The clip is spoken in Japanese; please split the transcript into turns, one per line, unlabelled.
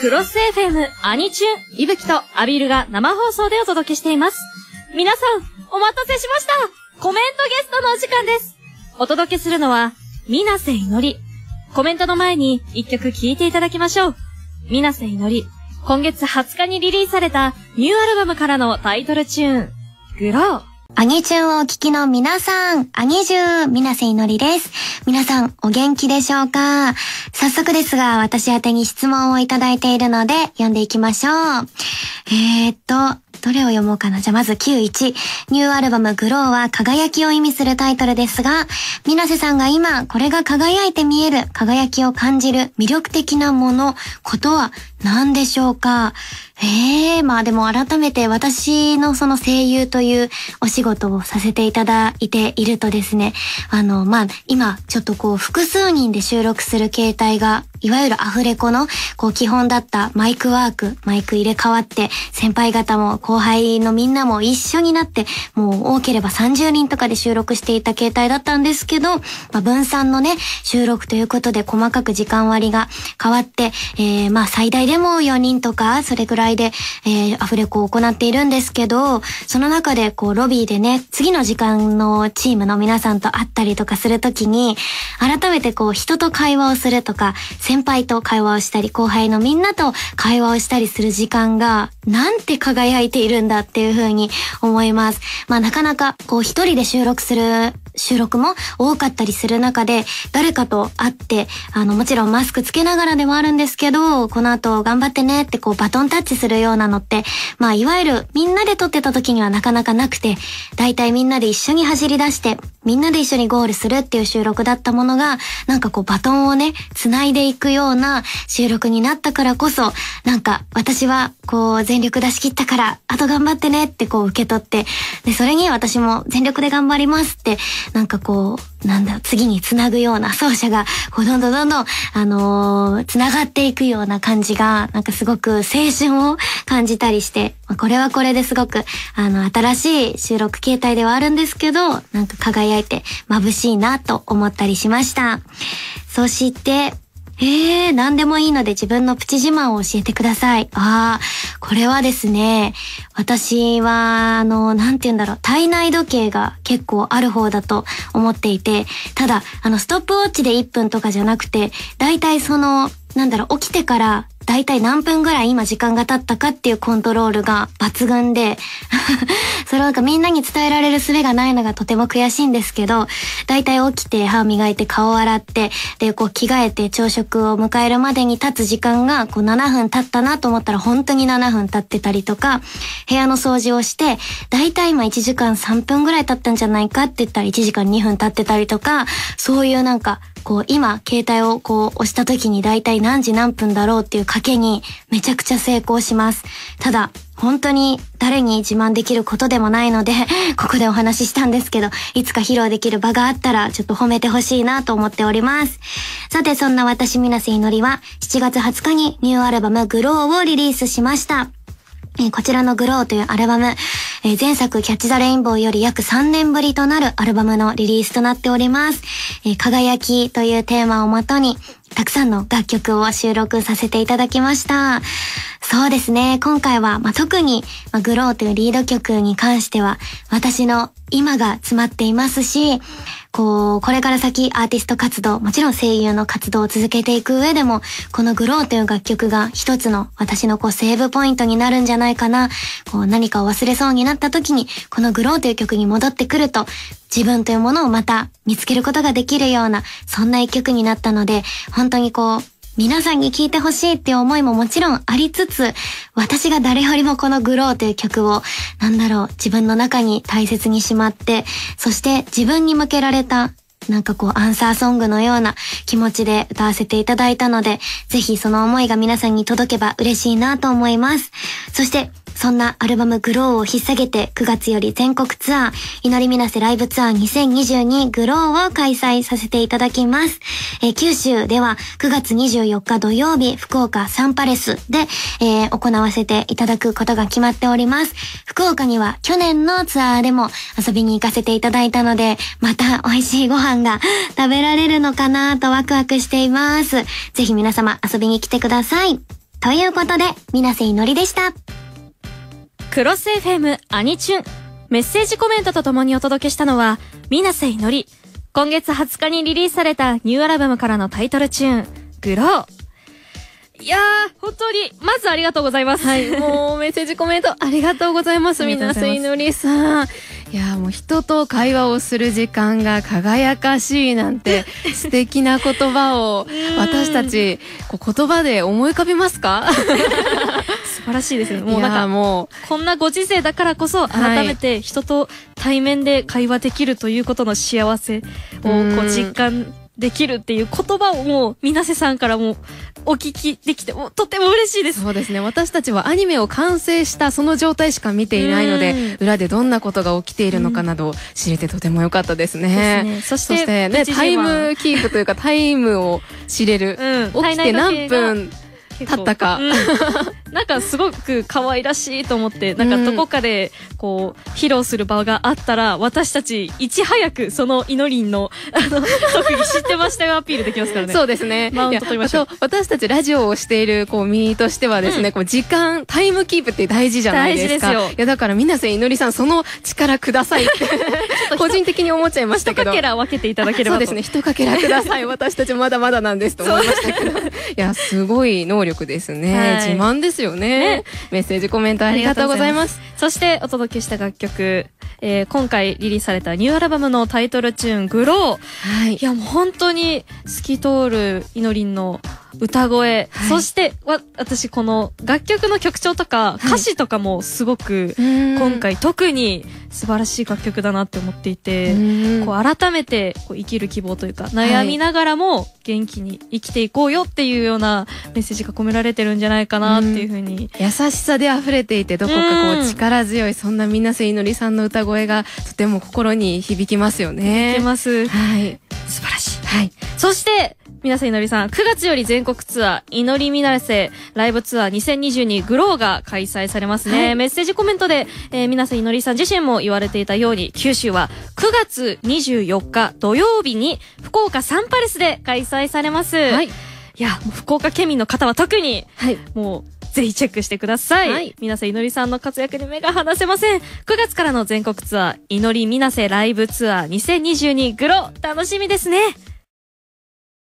クロス FM アニチュン、いぶきとアビールが生放送でお届けしています。皆さん、お待たせしましたコメントゲストのお時間です。お届けするのは、みなせいのり。コメントの前に一曲聴いていただきましょう。みなせいのり。今月20日にリリースされたニューアルバムからのタイトルチューン、
グロー。アニチュンをお聞きの皆さん、アニジュー、みなせいのりです。皆さん、お元気でしょうか早速ですが、私宛に質問をいただいているので、読んでいきましょう。えー、っと、どれを読もうかなじゃあまず91。ニューアルバムグローは輝きを意味するタイトルですが、みなせさんが今、これが輝いて見える、輝きを感じる、魅力的なもの、ことは何でしょうか。ええー、まあでも改めて私のその声優というお仕事をさせていただいているとですね、あの、まあ今ちょっとこう複数人で収録する形態がいわゆるアフレコの、こう基本だったマイクワーク、マイク入れ替わって、先輩方も後輩のみんなも一緒になって、もう多ければ30人とかで収録していた形態だったんですけど、まあ、分散のね、収録ということで細かく時間割が変わって、えー、まあ最大ででも4人とか、それぐらいで、えー、アフレコを行っているんですけど、その中でこう、ロビーでね、次の時間のチームの皆さんと会ったりとかするときに、改めてこう、人と会話をするとか、先輩と会話をしたり、後輩のみんなと会話をしたりする時間が、なんて輝いているんだっていうふうに思います。まあ、なかなかこう、一人で収録する収録も多かったりする中で、誰かと会って、あの、もちろんマスクつけながらでもあるんですけど、この後頑張ってねってこうバトンタッチするようなのって、まあ、いわゆるみんなで撮ってた時にはなかなかなくて、大体みんなで一緒に走り出して、みんなで一緒にゴールするっていう収録だったものが、なんかこうバトンをね、繋いでいくような収録になったからこそ、なんか私はこう全力出し切ったから、あと頑張ってねってこう受け取って、で、それに私も全力で頑張りますって、なんかこう、なんだろう、次につなぐような奏者が、こう、どんどんどんどん、あのー、つながっていくような感じが、なんかすごく青春を感じたりして、まあ、これはこれですごく、あの、新しい収録形態ではあるんですけど、なんか輝いて眩しいなと思ったりしました。そして、ええー、何でもいいので自分のプチ自慢を教えてください。ああ、これはですね、私は、あの、なんて言うんだろう、体内時計が結構ある方だと思っていて、ただ、あの、ストップウォッチで1分とかじゃなくて、だいたいその、なんだろう、起きてから大体何分ぐらい今時間が経ったかっていうコントロールが抜群で それをなんかみんなに伝えられる術がないのがとても悔しいんですけど、大体起きて歯磨いて顔洗って、で、こう着替えて朝食を迎えるまでに経つ時間がこう7分経ったなと思ったら本当に7分経ってたりとか、部屋の掃除をして、大体今1時間3分ぐらい経ったんじゃないかって言ったら1時間2分経ってたりとか、そういうなんか、こう今携帯をこう押した時に大体何時何分だろうっていう書賭けにめちゃくちゃ成功します。ただ、本当に誰に自慢できることでもないので、ここでお話ししたんですけど、いつか披露できる場があったら、ちょっと褒めてほしいなと思っております。さて、そんな私、水瀬いのりは、7月20日にニューアルバム、グローをリリースしました。こちらのグローというアルバム、えー、前作キャッチザレインボーより約3年ぶりとなるアルバムのリリースとなっております。えー、輝きというテーマをもとに、たくさんの楽曲を収録させていただきました。そうですね。今回は、まあ、特に、まあ、グローというリード曲に関しては、私の今が詰まっていますし、こう、これから先アーティスト活動、もちろん声優の活動を続けていく上でも、このグローという楽曲が一つの私のこうセーブポイントになるんじゃないかな。こう何かを忘れそうになった時に、このグローという曲に戻ってくると、自分というものをまた見つけることができるような、そんな一曲になったので、本当にこう、皆さんに聴いてほしいっていう思いももちろんありつつ、私が誰よりもこのグローという曲を、なんだろう、自分の中に大切にしまって、そして自分に向けられたなんかこうアンサーソングのような気持ちで歌わせていただいたので、ぜひその思いが皆さんに届けば嬉しいなと思います。そしてそんなアルバムグローを引っ提げて9月より全国ツアー、祈りみなせライブツアー2022グローを開催させていただきます。えー、九州では9月24日土曜日、福岡サンパレスで、えー、行わせていただくことが決まっております。福岡には去年のツアーでも遊びに行かせていただいたので、また美味しいご飯が 食べられるのかなとワクワクしています。ぜひ皆様遊びに来てください。ということで、みなせいのりでした。ク
ロス FM アニチュンメッセージコメントとともにお届けしたのは、水瀬いのり。今月20日にリリースされたニューアルバムからのタイトルチューン、グロー。いやー、本当に、まずありがとうございます。はい、もう
メッセージコメントありがとうございます、みなせいのりさん。いやもう人と会話をする時間が輝かしいなんて素敵な言葉を私たちこう言葉で思い浮かびますか
素晴らしいですね。
もうなんかもうこんなご時世
だからこそ改めて人と対面で会話できるということの幸せをこう実感できるっていう言葉をもう、水瀬さんからもお聞き
できて、とても嬉しいです。そうですね。私たちはアニメを完成したその状態しか見ていないので、裏でどんなことが起きているのかなど知れてとても良かったですね。うん、そしてね、タイムキープというかタイムを知れる。うん、起きて何分
経ったか。うんなんかすごく可愛らしいと思って、なんかどこかでこう、披露する場があったら、私たちいち早くその祈りんの、あの、特技知ってましたよアピールできますからね。そうで
すね。マウント取りましょう。私たちラジオをしている、こう、身としてはですね、うん、こう、時間、タイムキープって大事じゃないですか。大事ですよ。いや、だからなさん、祈りさん、その力くださいって 個人的に思っちゃいましたけど。一かけら分けていただければそうですね、一かけらください。私たちまだまだなんですと思いましたけど。いや、すごい能力ですね。はい、自慢ですよね。ねメッセージ、コメントありがとうございます。
そして、お届けした楽曲、えー、今回リリースされたニューアルバムのタイトルチューン、グロー。はい。いや、もう本当に透き通る祈りの歌声、はい、そしてわ私この楽曲の曲調とか歌詞とかもすごく、今回特に素晴らしい楽曲だなって思っていてこう改めてこう生き
る希望というか悩み
ながらも元気に生きていこうよっていうようなメッセ
ージが込められてるんじゃないかなっていうふうに優しさで溢れていてどこかこう力強いそんな水瀬いのりさんの歌歌声がとても心に響きますよね。響きます。はい。素晴らしい。はい。そして、皆さん、いのりさん、9月より全国ツアー、祈
りみなせライブツアー2022グローが開催されますね。はい、メッセージコメントで、えー、皆さん、いのりさん自身も言われていたように、九州は9月24日土曜日に福岡サンパレスで開催されます。はい。いや、福岡県民の方は特に、はい、もう、ぜひチェックしてください。はい、皆さいのりさんの活躍に目が離せません。9月からの全国ツアー、いのりみなせライブツアー2022グロ、楽しみですね。